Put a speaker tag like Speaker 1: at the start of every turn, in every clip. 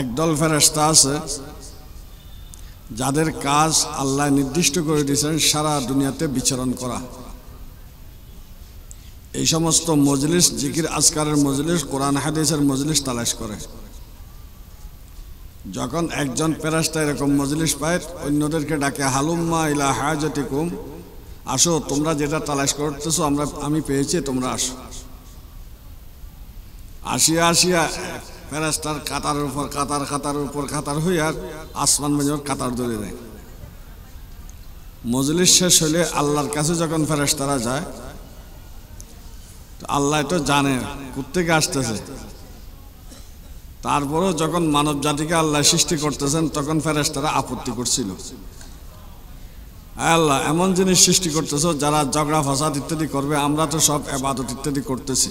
Speaker 1: একদল ফেরস্তা আছে যাদের কাজ আল্লাহ নির্দিষ্ট করে দিয়েছেন সারা দুনিয়াতে বিচরণ করা এই সমস্ত মজলিস জিকির আজকারের মজলিস কোরআন হাদিসের মজলিস তালাশ করে যখন একজন প্যারাস্তা এরকম মজলিস পায় অন্যদেরকে ডাকে হালুম্মা ইলা হাজতি কুম আসো তোমরা যেটা তালাশ করতেছো আমরা আমি পেয়েছি তোমরা আসো আসিয়া আসিয়া প্যারাস্টার কাতারের উপর কাতার কাতারের উপর কাতার হইয়া আসমান মেজর কাতার ধরে দেয় মজলিস শেষ হইলে আল্লাহর কাছে যখন ফেরেস্তারা যায় আল্লাহ তো জানে কোথেকে আসতেছে তারপরেও যখন মানব জাতিকে আল্লাহ সৃষ্টি করতেছেন তখন ফেরেস্তারা আপত্তি করছিল আল্লাহ এমন জিনিস সৃষ্টি করতেছ যারা ঝগড়া ফসাদ ইত্যাদি করবে আমরা তো সব আবাদত ইত্যাদি করতেছি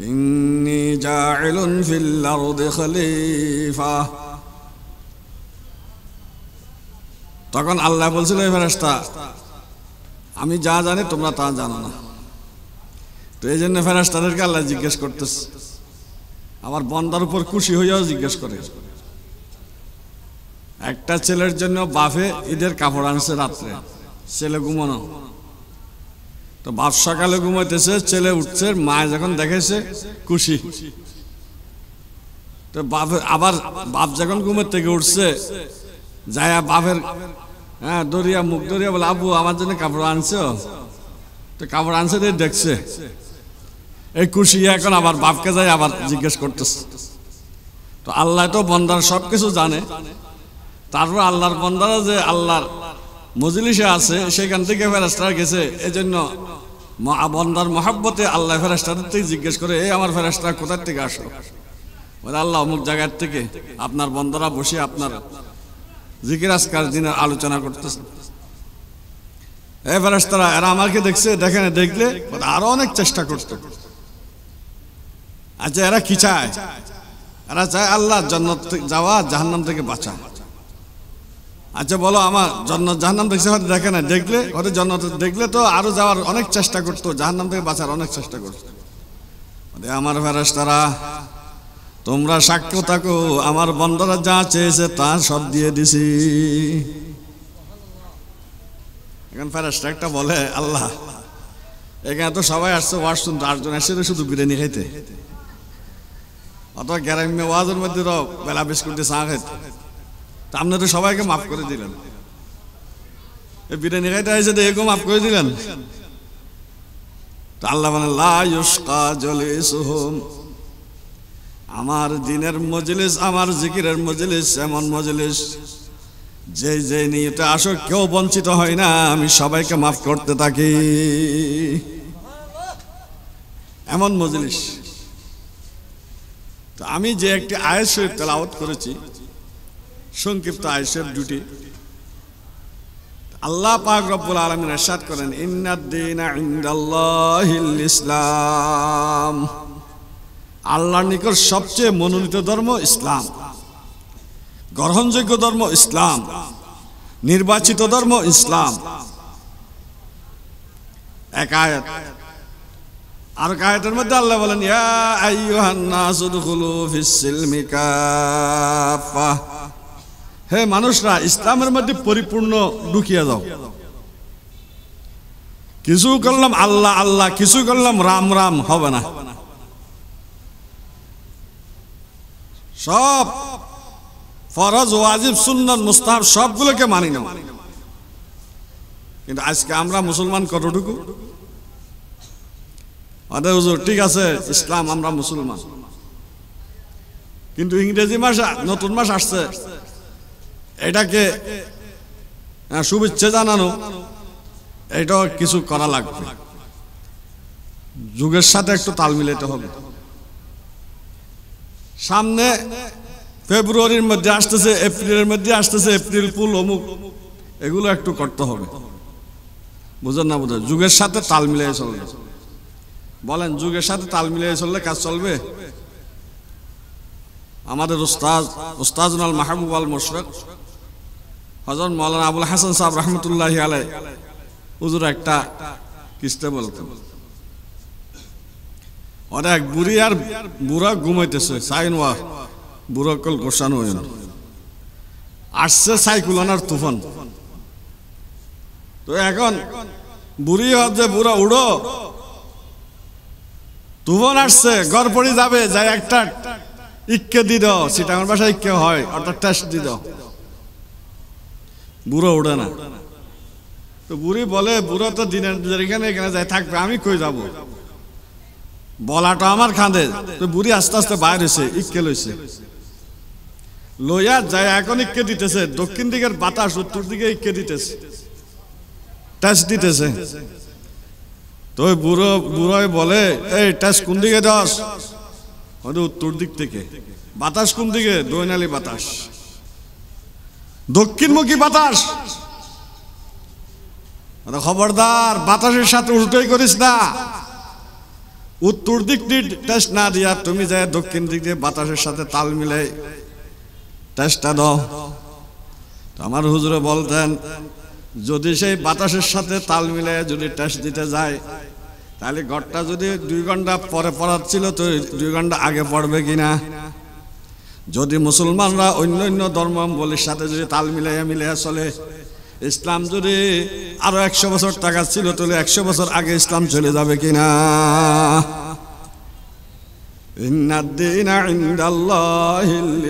Speaker 1: إني جاعل في الأرض خليفة তখন আল্লাহ বলছিল এই ফেরেস্তা আমি যা জানি তোমরা তা জানো না তো এই জন্য ফেরাস্তাদেরকে আল্লাহ জিজ্ঞেস করতেছে আমার বন্দার উপর খুশি হইয়াও জিজ্ঞেস করে একটা ছেলের জন্য বাফে ঈদের কাপড় আনছে রাত্রে ছেলে ঘুমানো তো বাপ সকালে ঘুমাইতেছে ছেলে উঠছে মা যখন দেখেছে খুশি তো বাপ আবার বাপ যখন ঘুমের থেকে উঠছে যায়া বাপের হ্যাঁ দরিয়া মুখ দরিয়া বলে আবু আমার জন্য কাপড় আনছো তো কাপড় আনছে দেখছে এই খুশি এখন আবার বাপকে যায় আবার জিজ্ঞেস করতেছে তো আল্লাহ তো বন্দার সব কিছু জানে তারপর আল্লাহর বন্দারা যে আল্লাহর মজলিসে আছে সেখান থেকে ফেরাস্তার গেছে এই জন্য বন্দার মহাব্বতে আল্লাহ ফেরাস্তাদের থেকে জিজ্ঞেস করে এই আমার ফেরাস্তার কোথার থেকে আসলো বলে আল্লাহ অমুক জায়গার থেকে আপনার বন্দরা বসে আপনার জিকির আজকার দিনের আলোচনা করতেছে এ ফেরাস্তারা এরা আমাকে দেখছে দেখেন দেখলে আরো অনেক চেষ্টা করতে আচ্ছা এরা কি চায় এরা চায় আল্লাহ জন্নত যাওয়া জাহান্নাম থেকে বাঁচা আচ্ছা বলো আমার জন্ম জাহান্নাম দেখছে হয়তো দেখে না দেখলে হয়তো জন্ম দেখলে তো আরো যাওয়ার অনেক চেষ্টা করতো জাহান্নাম থেকে বাঁচার অনেক চেষ্টা করতো আমার ভেরাস তারা তোমরা সাক্ষ্য থাকো আমার বন্ধরা যা চেয়েছে তা সব দিয়ে দিছি এখন ফেরাসটা একটা বলে আল্লাহ এখানে তো সবাই আসছে ওয়াজ শুনতে আটজন আসছে শুধু বিরিয়ানি খাইতে অত গ্যারামে ওয়াজের মধ্যে তো বেলা বিস্কুট দিয়ে চা খাইতে তা আপনি তো সবাইকে মাফ করে দিলেন এই বিরিয়ানি খাইতে হয়েছে তো একেও মাফ করে দিলেন তো আল্লাহ মানে লাস্কা জলে সোহম আমার দিনের মজলিস আমার জিকিরের মজলিস এমন মজলিস যে যে নিয়তে আসো কেউ বঞ্চিত হয় না আমি সবাইকে মাফ করতে থাকি এমন মজলিস তো আমি যে একটি আয়ের শরীফ তেলাওত করেছি সংক্ষিপ্ত আয়সের জুটি আল্লাহ পাক রব্বুল আলমিন এরশাদ করেন ইন্নাদ্দিন ইসলাম আল্লাহর নিকট সবচেয়ে মনোনীত ধর্ম ইসলাম গ্রহণযোগ্য ধর্ম ইসলাম নির্বাচিত ধর্ম ইসলাম এক আয়াত আর আয়াতের মধ্যে আল্লাহ বলেন ইয়া আইয়ুহান নাসুদখুলু ফিস সিলমি কাফা হে মানুষরা ইসলামের মধ্যে পরিপূর্ণ ঢুকিয়ে যাও কিছু করলাম আল্লাহ আল্লাহ কিছু করলাম রাম রাম হবে না সব ফরজ ও আজিব সুন্দর মুস্তাহ সবগুলোকে মানি না কিন্তু আজকে আমরা মুসলমান কতটুকু আরে হুজুর ঠিক আছে ইসলাম আমরা মুসলমান কিন্তু ইংরেজি মাস নতুন মাস আসছে এটাকে হ্যাঁ, শুভেচ্ছা জানানো এটাও কিছু করা লাগবে যুগের সাথে একটু তাল মিলাইতে হবে সামনে ফেব্রুয়ারির মধ্যে আসতেছে এপ্রিলের মধ্যে আসতেছে এপ্রিল ফুল অমুক এগুলো একটু করতে হবে বুঝেন না বুঝেন যুগের সাথে তাল মিলিয়ে চলবে বলেন যুগের সাথে তাল মিলিয়ে চললে কাজ চলবে আমাদের উস্তাজ উস্তাজ মাহবুব আল মোশরক হজরত মৌলানা আবুল হাসান সাহেব রহমতুল্লাহ আলাই হুজুর একটা কিস্তে বলতেন অনেক বুড়ি আর বুড়া ঘুমাইতেছে সাইন ওয়া বুড়ো কল গোসানো হইল আসছে সাইকুলন আর তুফান তো এখন বুড়ি হওয়ার যে বুড়া উড়ো তুফান আসছে ঘর পড়ে যাবে যাই একটা ইক্কে দি সেটা আমার বাসায় ইক্কে হয় অর্থাৎ টেস্ট দি বুড়ো উড়ে না তো বুড়ি বলে বুড়ো তো দিনের এখানে এখানে যায় থাকবে আমি কই যাব বলাটা আমার খাঁদে তো বুড়ি আস্তে আস্তে বাইর হয়েছে ইক্কে লইছে লইয়া যায় এখন ইক্কে দিতেছে দক্ষিণ দিকের বাতাস উত্তর দিকে ইক্কে দিতেছে টেস্ট দিতেছে তো বুড়ো বুড়োয় বলে এই টেস্ট কোন দিকে দশ উত্তর দিক থেকে বাতাস কোন দিকে দৈনালি বাতাস দক্ষিণমুখী বাতাস মানে খবরদার বাতাসের সাথে উল্টোই করিস না উত্তর দিক দিয়ে টেস্ট না দিয়া তুমি যে দক্ষিণ দিক দিয়ে বাতাসের সাথে তাল মিলে টেস্টটা দাও আমার হুজুরে বলতেন যদি সেই বাতাসের সাথে তাল মিলে যদি টেস্ট দিতে যায় তাহলে ঘরটা যদি দুই ঘন্টা পরে পড়াচ্ছিল তো দুই ঘন্টা আগে পড়বে কিনা যদি মুসলমানরা অন্য অন্য ধর্মাবলীর সাথে যদি তাল মিলাইয়া মিলাইয়া চলে ইসলাম যদি আরো একশো বছর টাকা ছিল তাহলে একশো বছর আগে ইসলাম চলে যাবে কিনা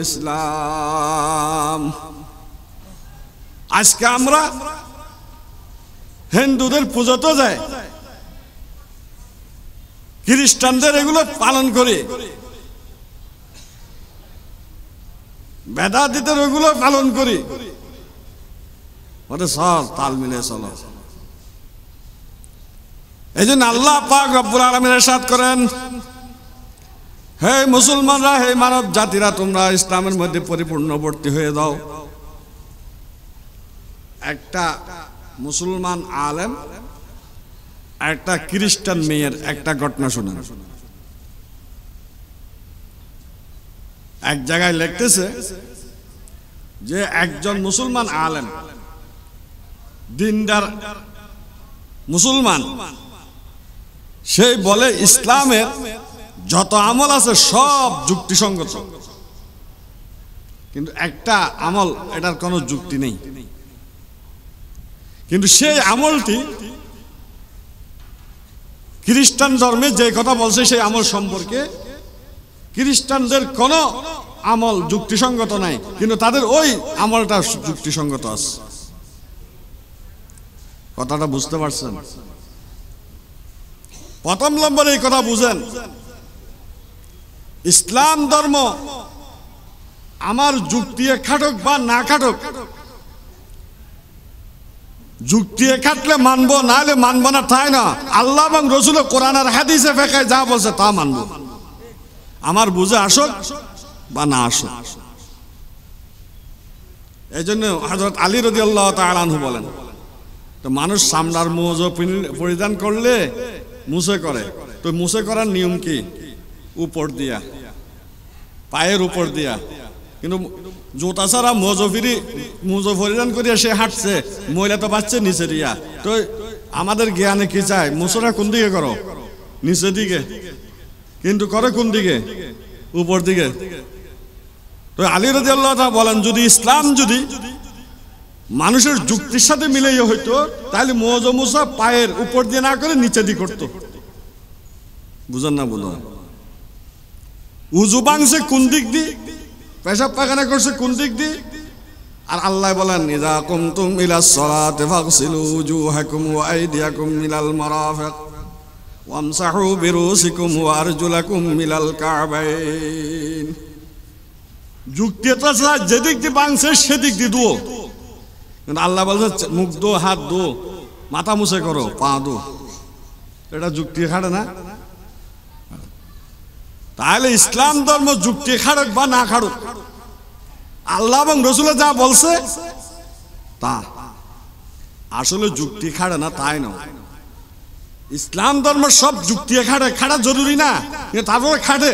Speaker 1: ইসলাম আজকে আমরা হিন্দুদের পুজো তো যায় খ্রিস্টানদের এগুলো পালন করি বেদাতিতের ওইগুলো পালন করি ওটা সহজ তাল মিলে চলো এই জন্য আল্লাহ পাক রব্বুল আলমের সাথ করেন হে মুসলমানরা হে মানব জাতিরা তোমরা ইসলামের মধ্যে পরিপূর্ণবর্তী হয়ে দাও একটা মুসলমান আলেম একটা খ্রিস্টান মেয়ের একটা ঘটনা শোনা এক জায়গায় লিখতেছে যে একজন মুসলমান আলেম দিনদার মুসলমান সেই বলে ইসলামের যত আমল আছে সব যুক্তিসঙ্গত কিন্তু একটা আমল এটার কোনো যুক্তি নেই কিন্তু সেই আমলটি খ্রিস্টান ধর্মে যে কথা বলছে সেই আমল সম্পর্কে খ্রিস্টানদের কোন আমল যুক্তিসঙ্গত নাই কিন্তু তাদের ওই আমলটা যুক্তিসঙ্গত আছে কথাটা বুঝতে পারছেন প্রথম নম্বরে এই কথা বুঝেন ইসলাম ধর্ম আমার যুক্তি খাটক বা না খাটক যুক্তি খাটলে মানবো না হলে মানবো না তাই না আল্লাহ এবং রসুল কোরআন আর হাদিসে ফেকায় যা বলছে তা মানবো আমার বুঝে আসুক বা না আসুক এই জন্য হজরত আলী রদি আল্লাহ তালু বলেন তো মানুষ সামনার মোজো পরিধান করলে মুছে করে তো মুছে করার নিয়ম কি উপর দিয়া পায়ের উপর দিয়া কিন্তু জোতা ছাড়া মোজো ফিরি মোজো পরিধান করিয়া সে হাঁটছে মহিলা তো পাচ্ছে নিচে দিয়া তো আমাদের জ্ঞানে কি চায় মুসোরা কোন দিকে করো নিচের দিকে কিন্তু করে কোন দিকে উপর দিকে তো আলী রাজি আল্লাহ বলেন যদি ইসলাম যদি মানুষের যুক্তির সাথে মিলেই হইতো তাহলে মোজা পায়ের উপর দিয়ে না করে নিচে দিয়ে করতো বুঝান না বুঝান উজু বাংছে কোন দিক দি পেশাব পায়খানা করছে কোন দিক দি আর আল্লাহ বলেন ইদা কুমতুম ইলা সলাতে ফাগসিলু উজুহাকুম ওয়া আইদিয়াকুম মিনাল মারাফিক ওয়ামসাহু বিরুসিকুম ওয়ারজুলাকুম মিলাল কাবাইন যুক্তি তো যেদিক দিয়ে বাংছে সেদিক দিয়ে দু কিন্তু আল্লাহ বলছে মুখ দো হাত দো মাথা মুছে করো পা দো এটা যুক্তি খাড়ে না তাহলে ইসলাম ধর্ম যুক্তি খাড়ুক বা না খাড়ুক আল্লাহ এবং রসুলে যা বলছে তা আসলে যুক্তি খাড়ে না তাই নয় ইসলাম ধর্ম সব যুক্তি খাটে খাটা জরুরি না তারপরে খাটে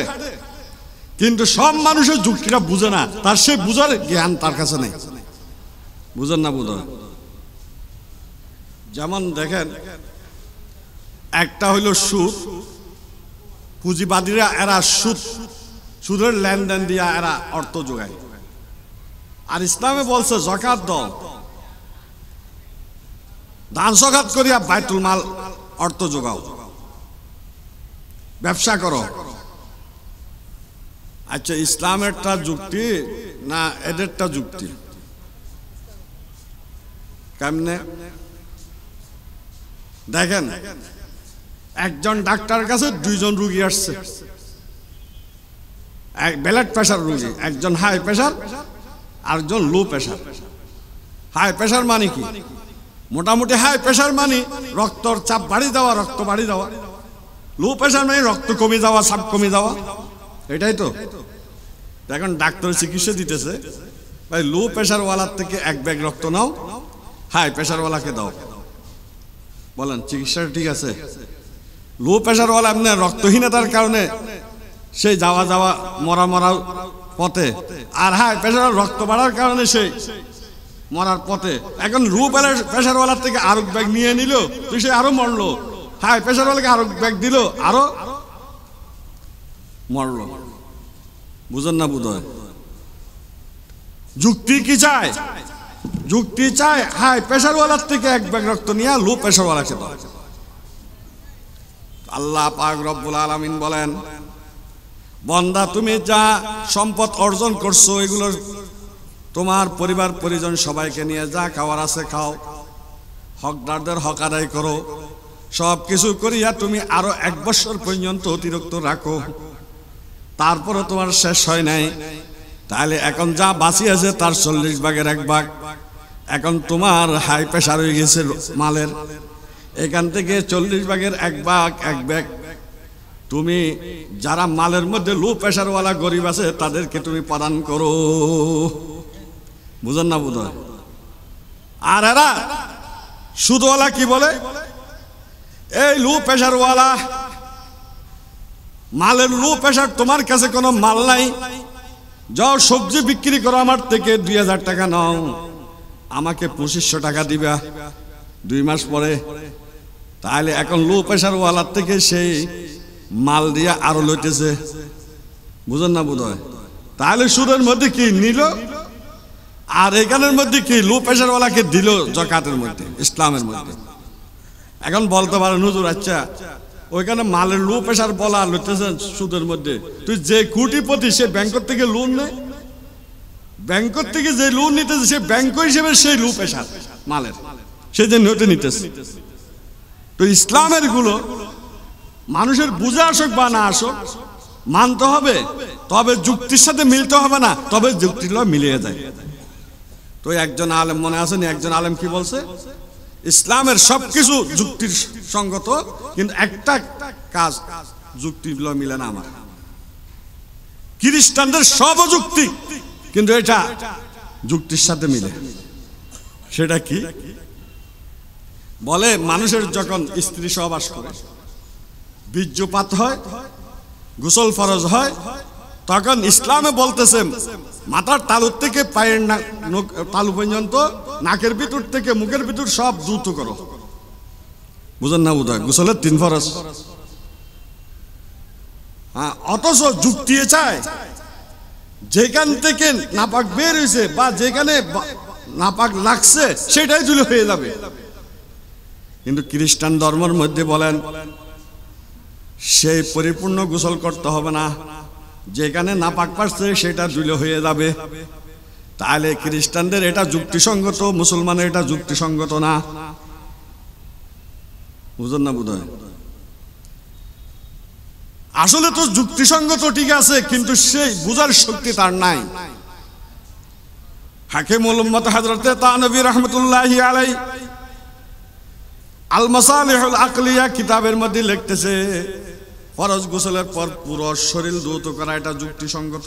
Speaker 1: কিন্তু সব মানুষের যুক্তিটা বুঝে না তার সে বুঝার জ্ঞান তার কাছে নেই বুঝেন না বুঝ যেমন দেখেন একটা হইল সুদ পুঁজিবাদীরা এরা সুদ সুদের লেনদেন দিয়া এরা অর্থ যোগায় আর ইসলামে বলছে জকাত দল দান সকাত করিয়া বাইতুল মাল অর্থ যোগাও ব্যবসা করো আচ্ছা ইসলামেরটা যুক্তি না এদেরটা যুক্তি কেমনে দেখেন একজন ডাক্তার কাছে দুইজন রুগী আসছে এক ব্লাড প্রেশার রুগী একজন হাই প্রেশার আরেকজন লো প্রেশার হাই প্রেশার মানে কি মোটামুটি হাই প্রেশার মানে রক্তর চাপ বাড়ি দেওয়া রক্ত বাড়ি দেওয়া লো প্রেশার মানে রক্ত কমে যাওয়া চাপ কমে যাওয়া এটাই তো এখন ডাক্তার চিকিৎসা দিতেছে ভাই লো প্রেশারওয়ালার থেকে এক ব্যাগ রক্ত নাও হাই প্রেশারওয়ালাকে দাও বলেন চিকিৎসাটা ঠিক আছে লো প্রেশারওয়ালা এমনি রক্তহীনতার কারণে সে যাওয়া যাওয়া মরা মরা পথে আর হাই প্রেশার রক্ত বাড়ার কারণে সে মরার পথে এখন রু প্রেশারওয়ালার থেকে আরক ব্যাগ নিয়ে নিল তুই সে আরো মরলো হ্যাঁ প্রেশারওয়ালাকে আরক ব্যাগ দিল আরো মরল বুঝেন না বোধ যুক্তি কি চায় যুক্তি চায় হাই পেশারওয়ালার থেকে এক ব্যাগ রক্ত নিয়ে লো পেশারওয়ালাকে খেতে আল্লাহ পাক রব্বুল আলামিন বলেন বন্দা তুমি যা সম্পদ অর্জন করছো এগুলোর তোমার পরিবার পরিজন সবাইকে নিয়ে যা খাওয়ার আছে খাও হকদারদের হক আদায় করো সব কিছু করিয়া তুমি আরো এক বছর পর্যন্ত অতিরিক্ত রাখো তারপরে তোমার শেষ হয় নাই তাহলে এখন যা বাঁচি আছে তার চল্লিশ ভাগের এক ভাগ এখন তোমার হাই প্রেশার হয়ে গেছে মালের এখান থেকে চল্লিশ ভাগের এক ভাগ এক ব্যাগ তুমি যারা মালের মধ্যে লো প্রেশারওয়ালা গরিব আছে তাদেরকে তুমি প্রদান করো বুঝেন না বোধ আর এরা সুদওয়ালা কি বলে এই লো প্রেশারওয়ালা মালের লো প্রেশার তোমার কাছে কোনো মাল নাই যাও সবজি বিক্রি করো আমার থেকে দুই হাজার টাকা নাও আমাকে পঁচিশশো টাকা দিবা দুই মাস পরে তাহলে এখন লো প্রেশার থেকে সেই মাল দিয়ে আরো লইতেছে বুঝেন না বোধ তাহলে সুদের মধ্যে কি নিল আর এখানের মধ্যে কি লো প্রেশারওয়ালাকে দিল জকাতের মধ্যে ইসলামের মধ্যে এখন বলতে পারো নজর আচ্ছা ওইখানে মালের লো প্রেশার বলা লইতেছে সুদের মধ্যে তুই যে কোটিপতি সে ব্যাংকের থেকে লোন নেয় ব্যাংকের থেকে যে লোন নিতেছে সে ব্যাংক হিসেবে সেই লো প্রেশার মালের সে যে নোটে নিতেছে তো ইসলামের গুলো মানুষের বুঝে আসুক বা না আসুক মানতে হবে তবে যুক্তির সাথে মিলতে হবে না তবে যুক্তিগুলো মিলিয়ে যায় তো একজন আলেম মনে আছেন একজন আলেম কি বলছে ইসলামের সবকিছু যুক্তির সঙ্গত কিন্তু একটা কাজ যুক্তি মিলে না আমার খ্রিস্টানদের সব যুক্তি কিন্তু এটা যুক্তির সাথে মিলে সেটা কি বলে মানুষের যখন স্ত্রী সহবাস করে বীর্যপাত হয় গোসল ফরজ হয় তখন ইসলামে বলতেছে মাথার তালুর থেকে পায়ের তালু পর্যন্ত নাকের ভিতর থেকে মুখের ভিতর সব দ্রুত করো বুঝেন না বোধ গোসলের তিন ফরস হ্যাঁ অথচ যুক্তি চায় যেখান থেকে নাপাক বের হয়েছে বা যেখানে নাপাক লাগছে সেটাই জুলে হয়ে যাবে কিন্তু খ্রিস্টান ধর্মের মধ্যে বলেন সেই পরিপূর্ণ গোসল করতে হবে না যেখানে নাপাক পারছে সেটা জুলে হয়ে যাবে তাহলে খ্রিস্টানদের এটা যুক্তিসঙ্গত মুসলমানের এটা যুক্তিসঙ্গত না বুঝুন না বোধ আসলে তো যুক্তিসঙ্গত ঠিক আছে কিন্তু সেই বুঝার শক্তি তার নাই হাকিম উলম্মত হাজরতে তানবী রহমতুল্লাহ আলাই আল আকলিয়া কিতাবের মধ্যে লিখতেছে ফরজ গোসলের পর পুরো শরীর দ্রুত করা এটা যুক্তিসঙ্গত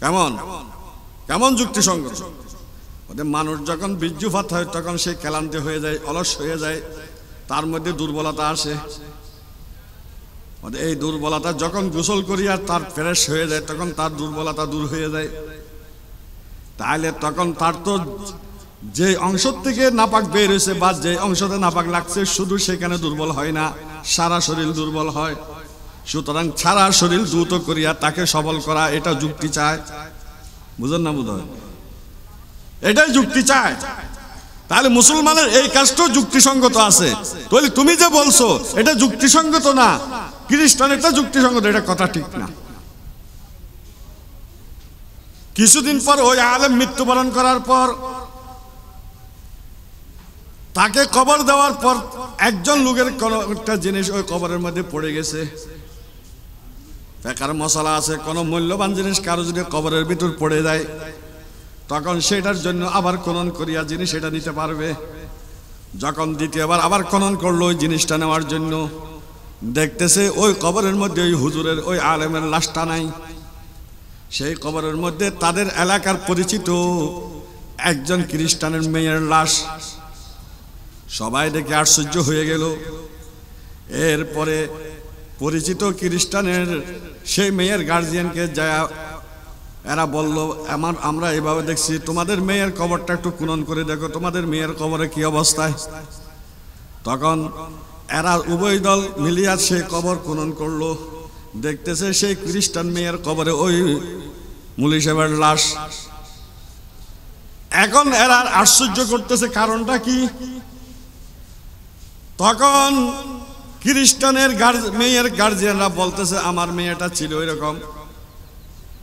Speaker 1: কেমন কেমন যুক্তিসঙ্গত ওদের মানুষ যখন বীর্যুপাত হয় তখন সে ক্লান্তি হয়ে যায় অলস হয়ে যায় তার মধ্যে দুর্বলতা আসে এই দুর্বলতা যখন গোসল করি আর তার ফ্রেশ হয়ে যায় তখন তার দুর্বলতা দূর হয়ে যায় তাহলে তখন তার তো যে অংশ থেকে নাপাক বের হয়েছে বা যে অংশতে নাপাক লাগছে শুধু সেখানে দুর্বল হয় না সারা শরীর দুর্বল হয় সুতরাং সারা শরীর দ্রুত করিয়া তাকে সবল করা এটা যুক্তি চায় বুঝেন না বোধ এটাই যুক্তি চায় তাহলে মুসলমানের এই কাজটাও যুক্তিসঙ্গত আছে তাহলে তুমি যে বলছো এটা যুক্তিসঙ্গত না খ্রিস্টান এটা যুক্তিসঙ্গত এটা কথা ঠিক না কিছুদিন পর ওই আলেম মৃত্যুবরণ করার পর তাকে কবর দেওয়ার পর একজন লোকের কোনো একটা জিনিস ওই কবরের মধ্যে পড়ে গেছে কারো মশলা আছে কোনো মূল্যবান জিনিস কারো যদি কবরের ভিতর পড়ে যায় তখন সেটার জন্য আবার খনন করিয়া জিনিস এটা নিতে পারবে যখন দ্বিতীয়বার আবার খনন করলো ওই জিনিসটা নেওয়ার জন্য দেখতেছে ওই কবরের মধ্যে ওই হুজুরের ওই আলেমের লাশটা নাই সেই কবরের মধ্যে তাদের এলাকার পরিচিত একজন খ্রিস্টানের মেয়ের লাশ সবাই দেখে আশ্চর্য হয়ে গেল এরপরে পরিচিত খ্রিস্টানের সেই মেয়ের গার্জিয়ানকে যা এরা বলল আমার আমরা এভাবে দেখছি তোমাদের মেয়ের কবরটা একটু কুনন করে দেখো তোমাদের মেয়ের কবরে কি অবস্থায় তখন এরা উভয় দল মিলিয়ার সেই কবর কুনন করলো দেখতেছে সেই খ্রিস্টান মেয়ের কবরে ওই মুলি সাহেবের লাশ এখন এরা আশ্চর্য করতেছে কারণটা কি তখন খ্রিস্টানের মেয়ের গার্জিয়ানরা বলতেছে আমার মেয়েটা ছিল ওই রকম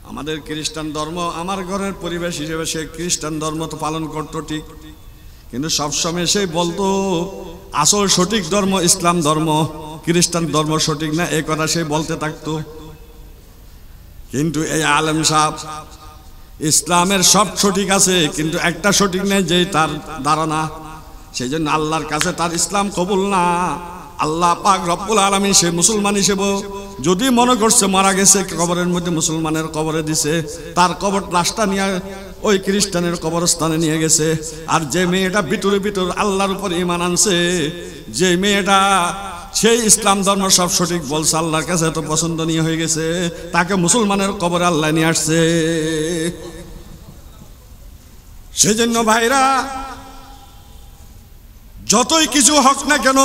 Speaker 1: আমাদের খ্রিস্টান ধর্ম আমার ঘরের পরিবেশ হিসেবে সে খ্রিস্টান ধর্ম তো পালন করতো ঠিক কিন্তু সবসময় সে বলতো আসল সঠিক ধর্ম ইসলাম ধর্ম খ্রিস্টান ধর্ম সঠিক না এই কথা সে বলতে থাকতো কিন্তু এই আলম সাহ ইসলামের সব সঠিক আছে কিন্তু একটা সঠিক নেই যে তার ধারণা সেই জন্য আল্লাহর কাছে তার ইসলাম কবুল না আল্লাহ পাক রব্বুল আলমী সে মুসলমান হিসেবে যদি মনে করছে মারা গেছে কবরের মধ্যে মুসলমানের কবরে দিছে তার কবর লাশটা নিয়ে ওই খ্রিস্টানের কবরস্থানে নিয়ে গেছে আর যে মেয়েটা ভিতরে ভিতর আল্লাহর উপর ইমান আনছে যে মেয়েটা সেই ইসলাম ধর্ম সব সঠিক বলছে আল্লাহর কাছে এত পছন্দনীয় হয়ে গেছে তাকে মুসলমানের কবরে আল্লাহ নিয়ে আসছে সেজন্য ভাইরা যতই কিছু হক না কেন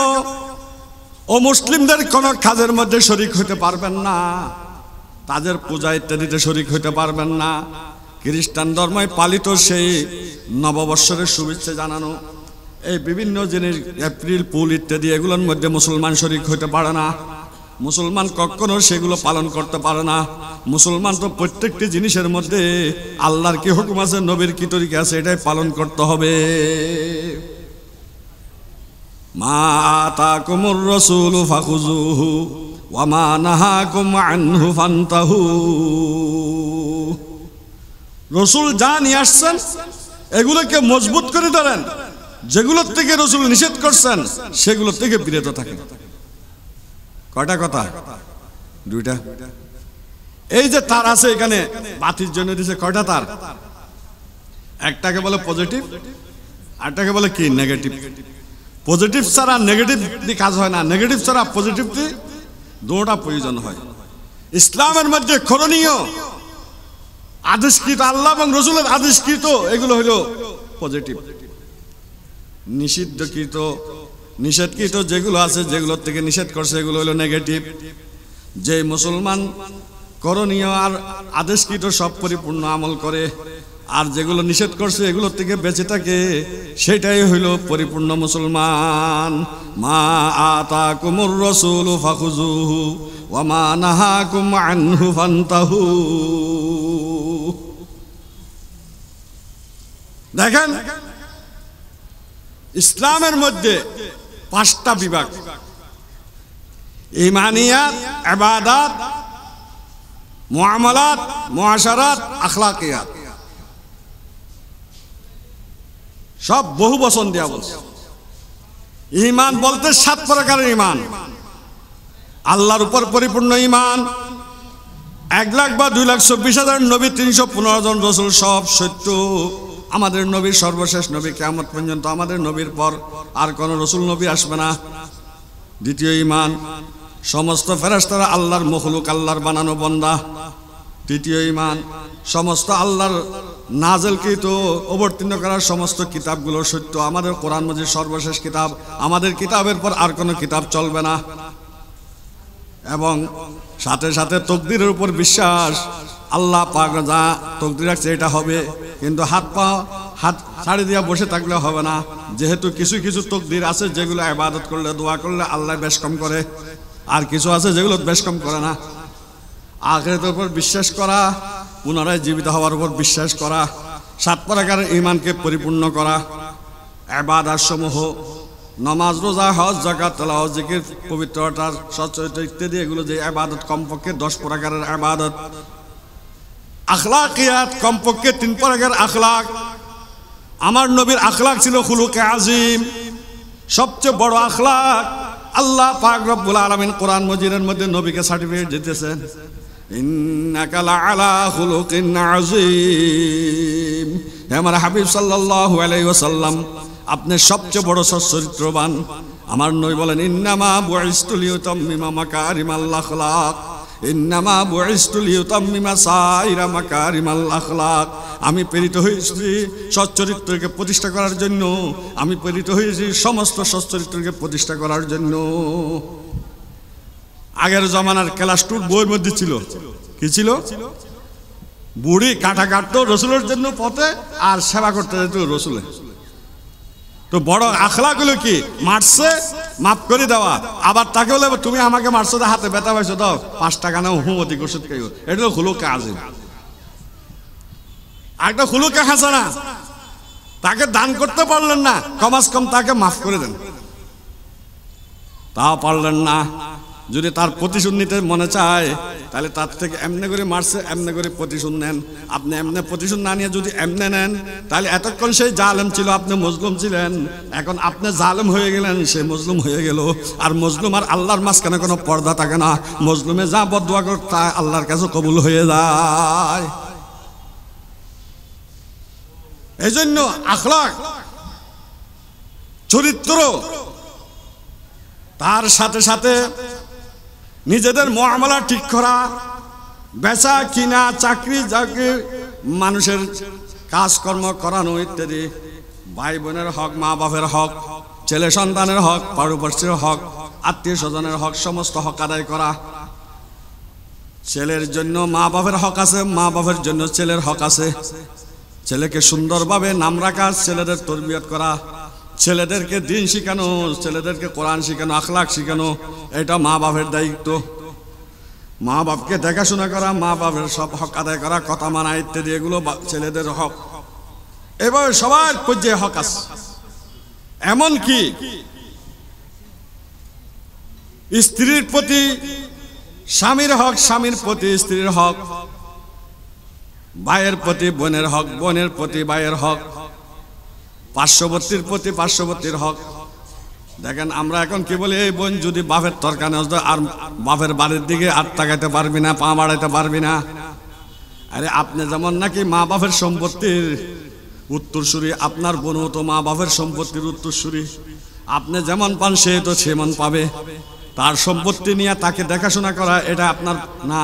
Speaker 1: ও মুসলিমদের কোনো কাজের মধ্যে শরিক হতে পারবেন না তাদের পূজা ইত্যাদিতে শরিক হতে পারবেন না খ্রিস্টান ধর্মে পালিত সেই নববর্ষের শুভেচ্ছা জানানো এই বিভিন্ন জিনিস এপ্রিল পুল ইত্যাদি এগুলোর মধ্যে মুসলমান শরিক হতে পারে না মুসলমান কখনো সেগুলো পালন করতে পারে না মুসলমান তো প্রত্যেকটি জিনিসের মধ্যে আল্লাহর কি হুকুম আছে নবীর কি তরিকা আছে এটাই পালন করতে হবে মা রসুল রাসূলু ফাখুযুহু নাহাকুম আনহু ফান্তাহু রসুল যা নিয়ে আসছেন এগুলোকে মজবুত করে ধরেন যেগুলোর থেকে রসুল নিষেধ করছেন সেগুলোর থেকে বিরত থাকেন কয়টা কথা দুইটা এই যে তার আছে এখানে বাতির জন্য দিছে কয়টা তার একটাকে বলে পজিটিভ আরটাকে বলে কি নেগেটিভ পজিটিভ ছাড়া নেগেটিভ দিয়ে কাজ হয় না নেগেটিভ ছাড়া পজিটিভ দিয়ে দুটা প্রয়োজন হয় ইসলামের মধ্যে করণীয় আদিষ্কৃত আল্লাহ এবং রসুলের আদিষ্কৃত এগুলো হলো পজিটিভ নিষিদ্ধকৃত নিষেধকৃত যেগুলো আছে যেগুলোর থেকে নিষেধ করছে এগুলো হলো নেগেটিভ যে মুসলমান করণীয় আর আদেশকৃত সব পরিপূর্ণ আমল করে আর যেগুলো নিষেধ করছে এগুলো থেকে বেঁচে থাকে সেটাই হইল পরিপূর্ণ মুসলমান মা আতা কুমুর রসুল ফাকুজুহু ওয়ামা নাহা কুমানহু ফান্তাহু দেখেন ইসলামের মধ্যে পাঁচটা বিভাগ ইমানিয়াত আবাদাত মহামালাত মহাসারাত আখলাকিয়াত সব বহু বচন দেওয়া বলছে ইমান বলতে সাত প্রকারের ইমান আল্লাহর উপর পরিপূর্ণ ইমান এক লাখ বা দুই লাখ চব্বিশ হাজার নবী তিনশো পনেরো জন রসুল সব সত্য আমাদের নবীর সর্বশেষ নবী কেমন পর্যন্ত আমাদের নবীর পর আর কোন রসুল নবী আসবে না দ্বিতীয় ইমান সমস্ত ফেরাস্তারা আল্লাহর মখলুক আল্লাহর বানানো বন্দা তৃতীয় ইমান সমস্ত আল্লাহর নাজলকৃত অবতীর্ণ করার সমস্ত কিতাবগুলো সত্য আমাদের কোরআন মজির সর্বশেষ কিতাব আমাদের কিতাবের পর আর কোনো কিতাব চলবে না এবং সাথে সাথে তকদিরের উপর বিশ্বাস আল্লাহ পাক যা তকদির রাখছে এটা হবে কিন্তু হাত পা হাত ছাড়ি দিয়ে বসে থাকলে হবে না যেহেতু কিছু কিছু তকদির আছে যেগুলো ইবাদত করলে দোয়া করলে আল্লাহ বেশ কম করে আর কিছু আছে যেগুলো বেশ কম করে না আখেরাতের উপর বিশ্বাস করা পুনরায় জীবিত হওয়ার উপর বিশ্বাস করা সাত প্রকার ইমানকে পরিপূর্ণ করা সমূহ নমাজ রোজা হজ জাকাত তালা জিকির পবিত্রতার সচরিত ইত্যাদি এগুলো যে আবাদত কমপক্ষে দশ প্রকারের আবাদত আখলাকিয়াত কমপক্ষে তিন প্রকার আখলাক আমার নবীর আখলাক ছিল হুলুকে আজিম সবচেয়ে বড় আখলাক আল্লাহ পাক রব্বুল আলমিন কোরআন মজিরের মধ্যে নবীকে সার্টিফিকেট দিতেছেন ইন্নাকা লাআলা খুলুকিন আযীম হে আমার হাবিব সাল্লাল্লাহু আলাইহি ওয়াসাল্লাম আপনি সবচেয়ে বড় সচ্চরিত্রবান আমার নই বলেন ইন্নামা বুইস্তু লিউতাম্মিমা মাকারিমাল আখলাক ইন্নামা বুইস্তু লিউতাম্মিমা সাইরা মাকারিমাল আখলাক আমি প্রেরিত হয়েছি সচ্চরিত্রকে প্রতিষ্ঠা করার জন্য আমি প্রেরিত হয়েছি সমস্ত সচ্চরিত্রকে প্রতিষ্ঠা করার জন্য আগের জমানার ক্লাস টুর বইয়ের মধ্যে ছিল কি ছিল বুড়ি কাটা কাটতো রসুলের জন্য পথে আর সেবা করতে যেত রসুলে তো বড় আখলাগুলো কি মারছে মাফ করে দেওয়া আবার তাকে বলে তুমি আমাকে মারছো তো হাতে ব্যথা পাইছো দাও পাঁচ টাকা নাও হুমতি গোসত খাইও এটা তো হলো কাজ একটা হুলুকে না তাকে দান করতে পারলেন না কমাস কম তাকে মাফ করে দেন তা পারলেন না যদি তার প্রতিশোধ নিতে মনে চায় তাহলে তার থেকে এমনি করে মারছে এমনি করে প্রতিশোধ নেন আপনি এমনি প্রতিশোধ না নিয়ে যদি এমনি নেন তাহলে এতক্ষণ সেই জালেম ছিল আপনি মজলুম ছিলেন এখন আপনি জালেম হয়ে গেলেন সে মজলুম হয়ে গেল আর মজলুম আর আল্লাহর মাঝখানে কোনো পর্দা থাকে না মজলুমে যা বদুয়া কর তা আল্লাহর কাছে কবুল হয়ে যায় এই জন্য আখলাখ চরিত্র তার সাথে সাথে নিজেদের মহামলা ঠিক করা বেচা কিনা চাকরি চাকরি মানুষের কাজকর্ম করানো ইত্যাদি ভাই বোনের হক মা বাপের হক ছেলে সন্তানের হক পারুপার্শ্বের হক আত্মীয় স্বজনের হক সমস্ত হক আদায় করা ছেলের জন্য মা বাপের হক আছে মা বাপের জন্য ছেলের হক আছে ছেলেকে সুন্দরভাবে নাম রাখা ছেলেদের তরবিয়ত করা ছেলেদেরকে দিন শেখানো ছেলেদেরকে কোরআন শিখানো আখলাখ শিখানো এটা মা বাপের দায়িত্ব মা বাপকে দেখাশোনা করা মা বাপের সব হক আদায় করা কথা মানা ইত্যাদি এগুলো ছেলেদের হক এবার সবার পর্যায়ে হক আছে এমনকি স্ত্রীর প্রতি স্বামীর হক স্বামীর প্রতি স্ত্রীর হক ভাইয়ের প্রতি বোনের হক বোনের প্রতি ভাইয়ের হক পার্শ্ববর্তীর প্রতি পার্শ্ববর্তীর হক দেখেন আমরা এখন কি বলি এই বোন যদি বাপের তরকানে আর বাপের বাড়ির দিকে আর তাকাইতে পারবি না পা বাড়াইতে পারবি না আরে আপনি যেমন নাকি মা বাপের সম্পত্তির উত্তরসূরি আপনার বোন তো মা বাপের সম্পত্তির উত্তরসূরি আপনি যেমন পান সে তো সেমন পাবে তার সম্পত্তি নিয়ে তাকে দেখাশোনা করা এটা আপনার না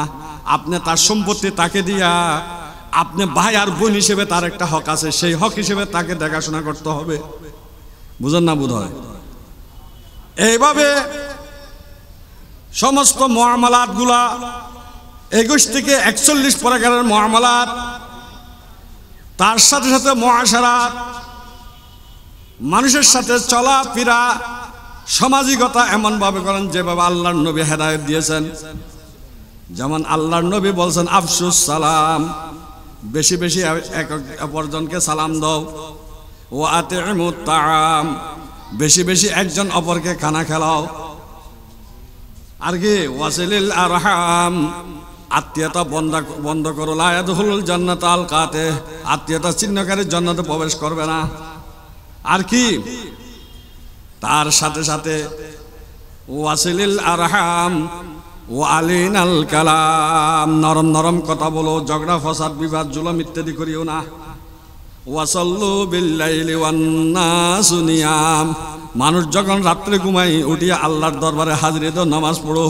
Speaker 1: আপনি তার সম্পত্তি তাকে দিয়া আপনি ভাই আর বোন হিসেবে তার একটা হক আছে সেই হক হিসেবে তাকে দেখাশোনা করতে হবে বুঝেন না বোধ হয় এইভাবে সমস্ত মহামালাত গুলা একুশ থেকে একচল্লিশ প্রকারের মহামালাত তার সাথে সাথে মহাসারা মানুষের সাথে চলা ফিরা সামাজিকতা এমনভাবে করেন যেভাবে আল্লাহর নবী হেদায়ত দিয়েছেন যেমন আল্লাহর নবী বলছেন আফসুস সালাম বেশি বেশি অপরজনকে সালাম দাও ও আতে তাম বেশি বেশি একজন অপরকে খানা খেলাও আর কি ওয়াসিলিল আরহাম আত্মীয়তা বন্ধ বন্ধ করো লায়াদুল জান্নাত আল কাতে আত্মীয়তা চিহ্নকারী জন্নতে প্রবেশ করবে না আর কি তার সাথে সাথে ওয়াসিলিল আরহাম ও আলিন আল কালাম নরম নরম কথা বলো ঝগড়া ফসাদ বিবাদ জুলম ইত্যাদি করিও না ওয়াসল্লু বিল্লাইলি ওয়ান্নাসু নিয়াম মানুষ যখন রাত্রে ঘুমাই উঠিয়া আল্লাহর দরবারে হাজিরে তো নামাজ পড়ো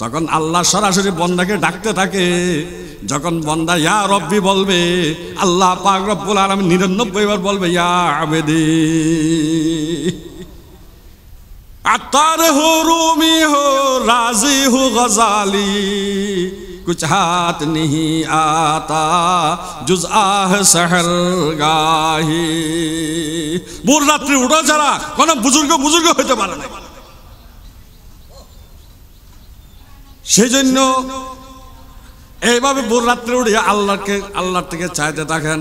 Speaker 1: তখন আল্লাহ সরাসরি বন্দাকে ডাকতে থাকে যখন বন্দা ইয়া রব্বি বলবে আল্লাহ পাক রব্বুল আলম নিরানব্বই বার বলবে ইয়া আবেদি আতার হো रूमी হো রাজি হো গজালি কুচ হাত নেই আতা জুজ আহ সহল গাহি বোর রাত্রি উঠো যারা কোনো বুজুর্গ বুজুর্গ হইতে পারে না সেই জন্য এইভাবে বোর রাত্রি উঠে আল্লাহকে আল্লাহর থেকে চাইতে থাকেন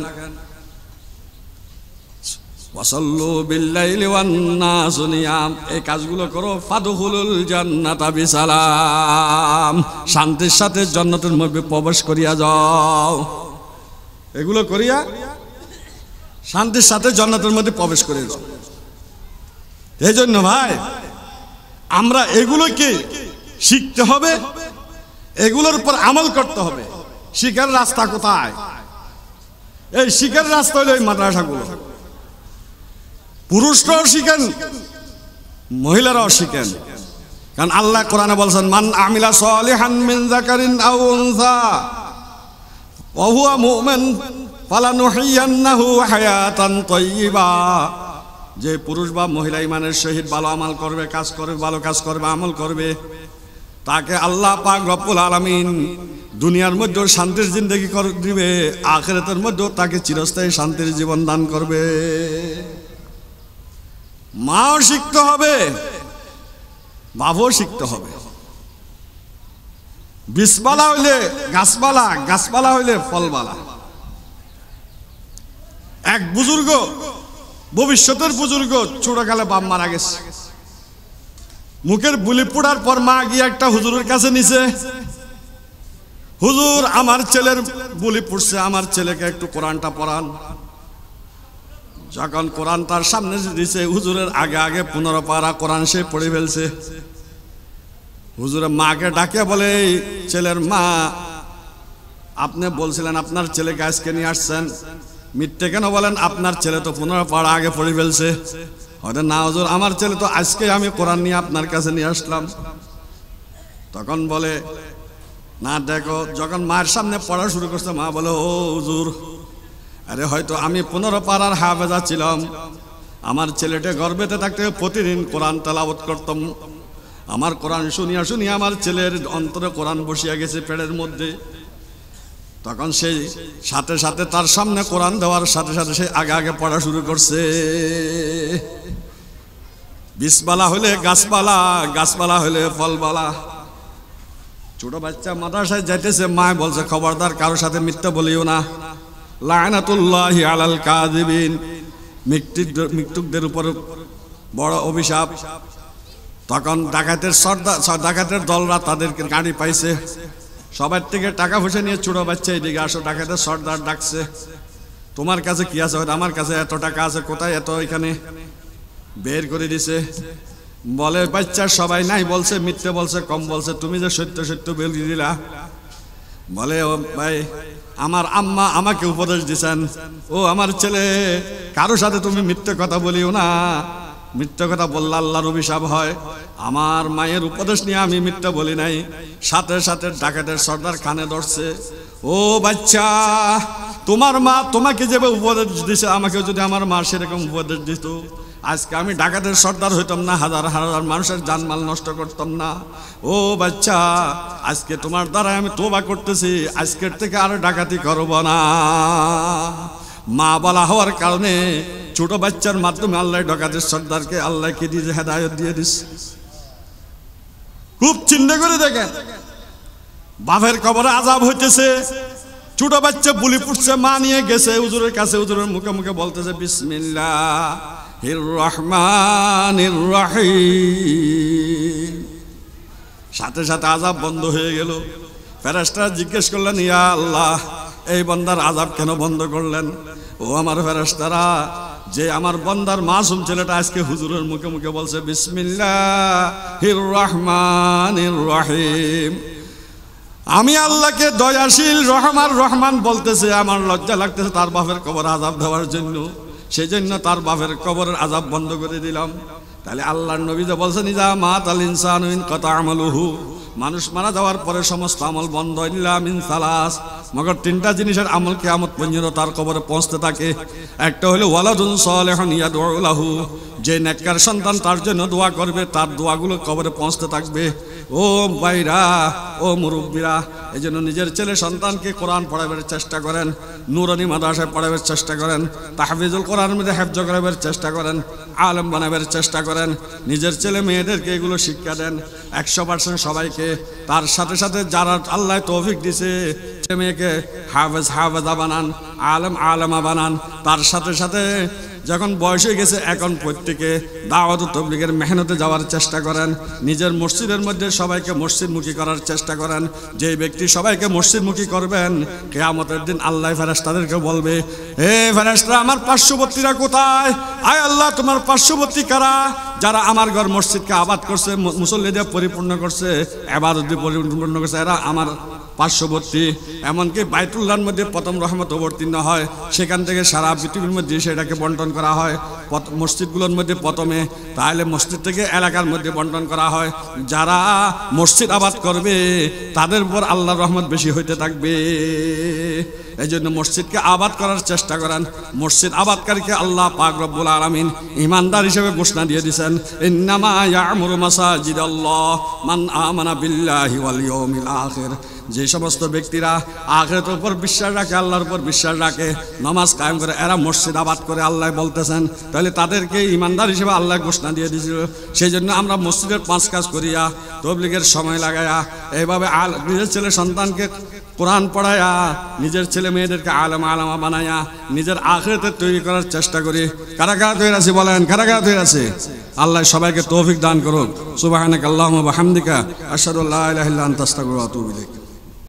Speaker 1: ওয়াসাল্লু বিল্লাইলি ওয়ান্নাস নিয়াম এই কাজগুলো করো ফাদুহুল জান্নাতা বিসালাম শান্তির সাথে জান্নাতের মধ্যে প্রবেশ করিয়া যাও এগুলো করিয়া শান্তির সাথে জান্নাতের মধ্যে প্রবেশ করে যাও এই জন্য ভাই আমরা এগুলোকে শিখতে হবে এগুলোর উপর আমল করতে হবে শিকার রাস্তা কোথায় এই শিকার রাস্তা হলো এই মাদ্রাসাগুলো পুরুষরাও শিখেন মহিলারাও শিখেন কারণ আল্লাহ কোরআনে বলছেন মান আমিলা সালিহান মিন জাকারিন আও উনসা ওয়া হুয়া মুমিন ফালানুহিয়ান্নাহু হায়াতান তাইয়িবা যে পুরুষ বা মহিলা ইমানের শহীদ ভালো আমল করবে কাজ করবে ভালো কাজ করবে আমল করবে তাকে আল্লাহ পাক রব্বুল আলামিন দুনিয়ার মধ্যেও শান্তির জিন্দেগি করে দিবে আখেরাতের মধ্যেও তাকে চিরস্থায়ী শান্তির জীবন দান করবে মাও শিখতে হবে বাবও শিখতে হবে বিষবালা হইলে গাছবালা গাছবালা হইলে ফলবালা এক বুজুর্গ ভবিষ্যতের বুজুর্গ কালে বাপ মারা গেছে মুখের বুলি পোড়ার পর মা গিয়ে একটা হুজুরের কাছে নিছে হুজুর আমার ছেলের বুলি পুড়ছে আমার ছেলেকে একটু কোরআনটা পড়ান যখন কোরআন তার সামনে দিছে হুজুরের আগে আগে পনেরো পারা কোরআন সে পড়ে ফেলছে হুজুরের মাকে ডাকে বলে ছেলের মা আপনি বলছিলেন আপনার ছেলেকে আজকে নিয়ে আসছেন মিথ্যে কেন বলেন আপনার ছেলে তো পনেরো পাড়া আগে পড়ে ফেলছে হয়তো না হুজুর আমার ছেলে তো আজকে আমি কোরআন নিয়ে আপনার কাছে নিয়ে আসলাম তখন বলে না দেখো যখন মায়ের সামনে পড়া শুরু করছে মা বলে ও হুজুর আরে হয়তো আমি পনেরো পাড়ার হাফেজা ছিলাম আমার ছেলেটা গর্বেতে থাকতে প্রতিদিন কোরআন তালাবত করতাম আমার কোরআন শুনিয়া শুনিয়া আমার ছেলের অন্তরে কোরআন বসিয়া গেছে পেড়ের মধ্যে তখন সেই সাথে সাথে তার সামনে কোরআন দেওয়ার সাথে সাথে সে আগে আগে পড়া শুরু করছে বিষবালা হলে গাছপালা গাছপালা হলে ফলবালা ছোট বাচ্চা মাদ্রাসায় যাইতেছে মায় বলছে খবরদার কারোর সাথে মিথ্যা বলিও না লায়নাতুল্লাহ আলাল কাজিবিন মৃত্যুকদের উপর বড় অভিশাপ তখন ডাকাতের সর্দার ডাকাতের দলরা তাদেরকে গাড়ি পাইছে সবার থেকে টাকা পয়সা নিয়ে চুড়ো বাচ্চা এদিকে আসো ডাকাতের সর্দার ডাকছে তোমার কাছে কি আছে আমার কাছে এত টাকা আছে কোথায় এত এখানে বের করে দিছে বলে বাচ্চা সবাই নাই বলছে মিথ্যে বলছে কম বলছে তুমি যে সত্য সত্য বেরিয়ে দিলা বলে ও ভাই আমার আম্মা আমাকে উপদেশ দিছেন ও আমার ছেলে কারো সাথে তুমি মিথ্যে কথা বলিও না মিথ্যে কথা বললে আল্লাহর অভিশাপ হয় আমার মায়ের উপদেশ নিয়ে আমি মিথ্যে বলি নাই সাথে সাথে ডাকাতের সর্দার কানে ধরছে ও বাচ্চা তোমার মা তোমাকে যেভাবে উপদেশ দিছে আমাকে যদি আমার মা সেরকম উপদেশ দিত আজকে আমি ডাকাতের সর্দার হইতাম না হাজার হাজার মানুষের জানমাল নষ্ট করতাম না ও বাচ্চা আজকে তোমার দ্বারা আমি তোবা করতেছি আজকের থেকে আর ডাকাতি করব না মা বলা হওয়ার কারণে ছোট বাচ্চার মাধ্যমে আল্লাহ ডাকাতের সর্দারকে আল্লাহকে দিয়ে হেদায়ত দিয়ে দিস খুব চিন্তা করে দেখেন বাপের কবরে আজাব হইতেছে ছোট বাচ্চা বুলি পুড়ছে মা নিয়ে গেছে উজুরের কাছে উজুরের মুখে মুখে বলতেছে বিসমিল্লা রহমান সাথে সাথে আজাব বন্ধ হয়ে গেল ফেরাস্টারা জিজ্ঞেস করলেন ইয়া আল্লাহ এই বন্দার আজাব কেন বন্ধ করলেন ও আমার ফেরাস্তারা যে আমার বন্দার মাসুম ছেলেটা আজকে হুজুরের মুখে মুখে বলছে বিসমিল্লাহির রহমানির রহিম আমি আল্লাহকে দয়াশীল রহমান রহমান বলতেছে আমার লজ্জা লাগতেছে তার বাপের কবর আজাব দেওয়ার জন্য সেই জন্য তার বাপের কবরের আজাব বন্ধ করে দিলাম তাহলে আল্লাহর নবী যে বলছেন যা মা তাল ইনসান কথা আমলুহু মানুষ মারা যাওয়ার পরে সমস্ত আমল বন্ধ নিলাম ইনসালাস মগর তিনটা জিনিসের আমল কে আমত পর্যন্ত তার কবরে পৌঁছতে থাকে একটা হলো ওয়ালাদুন ইয়া ইয়াদুলাহু যে নেককার সন্তান তার জন্য দোয়া করবে তার দোয়াগুলো কবরে পৌঁছতে থাকবে ও বাইরা ও মুরব্বীরা এই জন্য নিজের ছেলে সন্তানকে কোরআন পড়াবের চেষ্টা করেন নুরানি মাদাসায় পড়াবের চেষ্টা করেন তাহফিজুল কোরআন মধ্যে হেফজ করাবের চেষ্টা করেন আলম বানাবের চেষ্টা করেন নিজের ছেলে মেয়েদেরকে এগুলো শিক্ষা দেন একশো পার্সেন্ট সবাইকে তার সাথে সাথে যারা আল্লাহ তৌফিক দিছে ছেলে মেয়েকে হাফেজ হাফেজা বানান আলম আলমা বানান তার সাথে সাথে যখন বয়স হয়ে গেছে এখন প্রত্যেকে দাওয়াত তবলিগের মেহনতে যাওয়ার চেষ্টা করেন নিজের মসজিদের মধ্যে সবাইকে মসজিদমুখী করার চেষ্টা করেন যেই ব্যক্তি সবাইকে মসজিদমুখী করবেন আমাদের দিন আল্লাহ ফেরাস তাদেরকে বলবে হে ফেরাসরা আমার পার্শ্ববর্তীরা কোথায় আয় আল্লাহ তোমার পার্শ্ববর্তী কারা যারা আমার ঘর মসজিদকে আবাদ করছে মুসল্লিদের পরিপূর্ণ করছে এবার পরিপূর্ণ করছে এরা আমার পার্শ্ববর্তী এমনকি বাইতুল্লার মধ্যে প্রথম রহমত অবতীর্ণ হয় সেখান থেকে সারা পৃথিবীর মধ্যে সেটাকে বন্টন করা হয় মসজিদগুলোর মধ্যে প্রথমে তাহলে মসজিদ থেকে এলাকার মধ্যে বন্টন করা হয় যারা মসজিদ আবাদ করবে তাদের উপর আল্লাহ রহমত বেশি হইতে থাকবে এই জন্য মসজিদকে আবাদ করার চেষ্টা করেন মসজিদ আবাদকারীকে আল্লাহ পাক রব্বুল আলমিন ইমানদার হিসেবে ঘোষণা দিয়ে দিচ্ছেন ইন্নামা ইয়ামুর মাসাজিদ আল্লাহ মান আমানা বিল্লাহি ওয়াল ইয়াউমিল আখির যে সমস্ত ব্যক্তিরা আখের উপর বিশ্বাস রাখে আল্লাহর উপর বিশ্বাস রাখে নামাজ কায়েম করে এরা মসজিদ আবাদ করে আল্লাহ বলতেছেন তাহলে তাদেরকে ইমানদার হিসেবে আল্লাহ ঘোষণা দিয়ে দিয়েছিল সেই জন্য আমরা মসজিদের পাঁচ কাজ করিয়া তবলিগের সময় লাগায়া এইভাবে আল নিজের ছেলে সন্তানকে কোরআন পড়ায়া নিজের ছেলে মেয়েদেরকে আলম আলামা বানায়া নিজের আখেরাতে তৈরি করার চেষ্টা করি কারা কারা তৈরি আছে বলেন কারা কারা তৈরি আছে আল্লাহ সবাইকে তৌফিক দান করুক সুবাহ আল্লাহ বাহামদিকা আশাদুল্লাহ আলহিল্লা আন্তাস্তাগুর অতুবিলিক